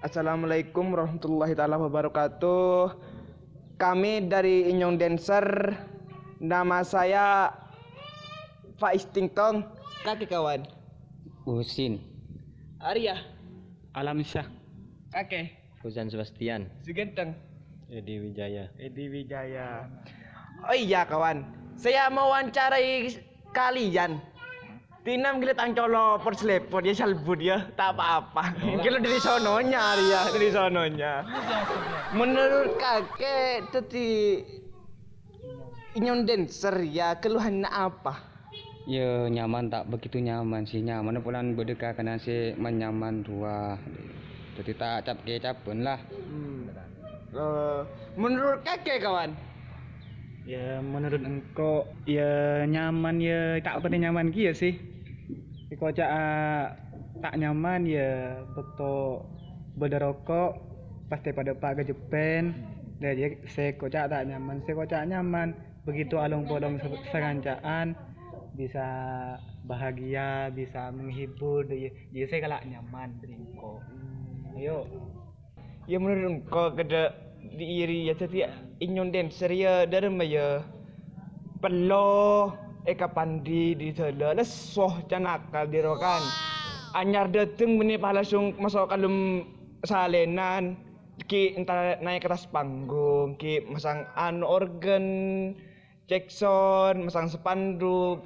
Assalamualaikum warahmatullahi taala wabarakatuh. Kami dari Inyong Dancer. Nama saya Faiz Tingtong. Kaki kawan. Husin. Arya. Alamsyah. Kakek. Husan Sebastian. Sugenteng. Edi Wijaya. Edi Wijaya. Oh iya kawan, saya mau wawancarai kalian. Tina mungkin tangcolo por slepon dia salbut ya tak apa-apa. Gila dari sononya ya dari sononya. Menurut kakek tadi inyon dancer ya keluhan apa? Ya nyaman tak begitu nyaman sih nyaman pulan berdeka karena si menyaman dua. Jadi tak cap ke pun lah. Hmm. Uh, menurut kakek kawan, ya menurut engkau ya nyaman ya tak penting nyaman ki ya sih iku cak ah, tak nyaman ya betul beda rokok pasti pada pak jepen, dan dia saya kocak tak nyaman saya kocak nyaman begitu alung polong serancaan bisa bahagia bisa menghibur dia saya kalah nyaman dengan ayo ya menurut engkau kada diiri ya, ya, inyon inyonden seria darmaya pelo eka pandi di tela lesoh canakal dirokan anyar dateng meni langsung masuk kalem salenan ki entar naik ke atas panggung ki masang an organ Jackson masang sepandu,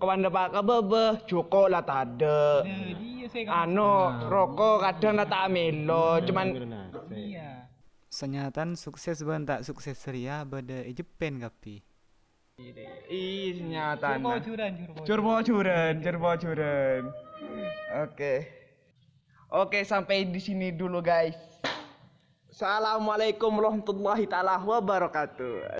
kawan depan kebebe bebe lah tade nah, anu ano rokok kadang lah tak melo nah, cuman Senyatan sukses bentak sukses ria bade Jepen kapi. Ih senyatan. Curbo curan curbo curan curbo curan. Oke. Oke sampai di sini dulu guys. Assalamualaikum warahmatullahi taala wabarakatuh.